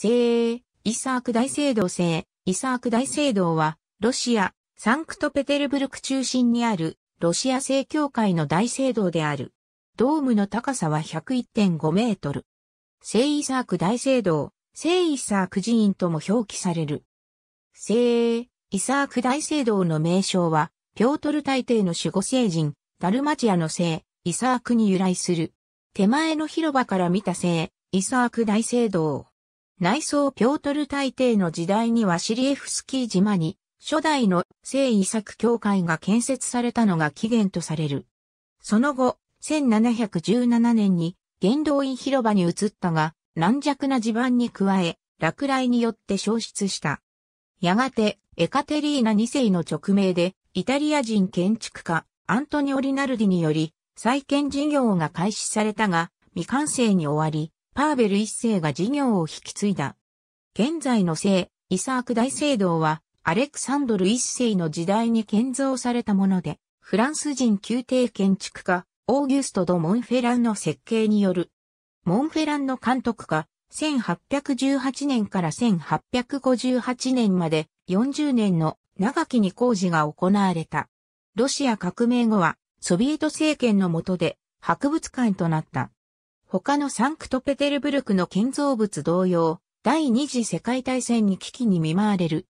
聖、イサーク大聖堂聖、イサーク大聖堂は、ロシア、サンクトペテルブルク中心にある、ロシア正教会の大聖堂である。ドームの高さは101.5メートル。聖イサーク大聖堂、聖イサーク寺院とも表記される。聖イサーク大聖堂の名称は、ピョートル大帝の守護聖人、ダルマチアの聖、イサークに由来する。手前の広場から見た聖、イサーク大聖堂。内装ピョートル大帝の時代にはシリエフスキー島に初代の聖遺作教会が建設されたのが起源とされる。その後、1717年に元動院広場に移ったが、軟弱な地盤に加え、落雷によって消失した。やがて、エカテリーナ2世の直命で、イタリア人建築家、アントニオ・リナルディにより、再建事業が開始されたが、未完成に終わり、パーベル一世が事業を引き継いだ。現在の聖、イサーク大聖堂は、アレクサンドル一世の時代に建造されたもので、フランス人宮廷建築家、オーギュスト・ド・モンフェランの設計による。モンフェランの監督が、1818年から1858年まで40年の長きに工事が行われた。ロシア革命後は、ソビエト政権の下で博物館となった。他のサンクトペテルブルクの建造物同様、第二次世界大戦に危機に見舞われる。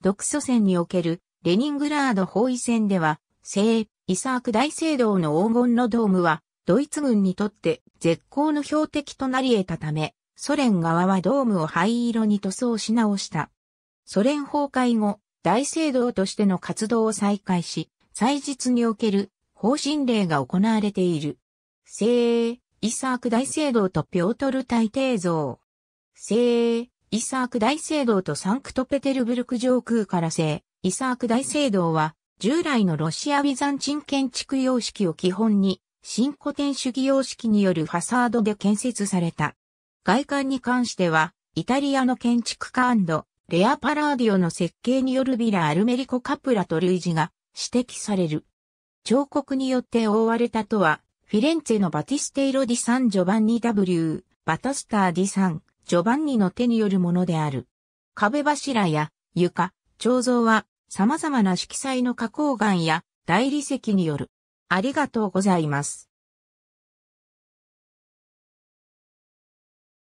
独ソ戦におけるレニングラード包囲戦では、聖イサーク大聖堂の黄金のドームは、ドイツ軍にとって絶好の標的となり得たため、ソ連側はドームを灰色に塗装し直した。ソ連崩壊後、大聖堂としての活動を再開し、祭日における方針令が行われている。聖イサーク大聖堂とピョートル大帝像。聖、イサーク大聖堂とサンクトペテルブルク上空から聖、イサーク大聖堂は、従来のロシアビザンチン建築様式を基本に、新古典主義様式によるファサードで建設された。外観に関しては、イタリアの建築家レア・パラーディオの設計によるビラ・アルメリコ・カプラと類似が指摘される。彫刻によって覆われたとはフィレンツェのバティステイロ・ディ・サン・ジョバンニ W、バタスター・ディ・サン、ジョバンニの手によるものである。壁柱や床、彫像は様々な色彩の花崗岩や大理石による。ありがとうございます。